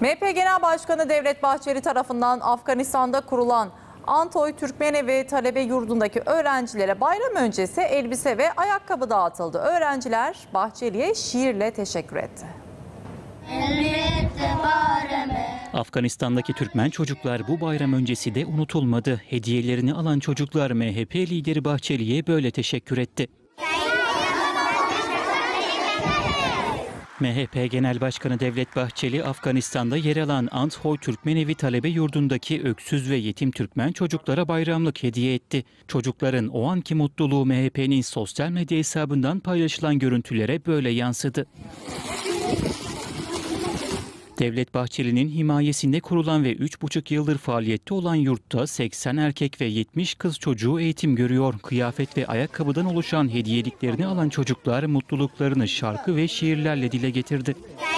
MHP Genel Başkanı Devlet Bahçeli tarafından Afganistan'da kurulan Antoy Türkmen ve Talebe Yurdu'ndaki öğrencilere bayram öncesi elbise ve ayakkabı dağıtıldı. Öğrenciler Bahçeli'ye şiirle teşekkür etti. Afganistan'daki Türkmen çocuklar bu bayram öncesi de unutulmadı. Hediyelerini alan çocuklar MHP lideri Bahçeli'ye böyle teşekkür etti. MHP Genel Başkanı Devlet Bahçeli, Afganistan'da yer alan Anthoy Türkmenevi Talebe Yurdu'ndaki öksüz ve yetim Türkmen çocuklara bayramlık hediye etti. Çocukların o anki mutluluğu MHP'nin sosyal medya hesabından paylaşılan görüntülere böyle yansıdı. Devlet Bahçeli'nin himayesinde kurulan ve 3,5 yıldır faaliyette olan yurtta 80 erkek ve 70 kız çocuğu eğitim görüyor. Kıyafet ve ayakkabıdan oluşan hediyeliklerini alan çocuklar mutluluklarını şarkı ve şiirlerle dile getirdi.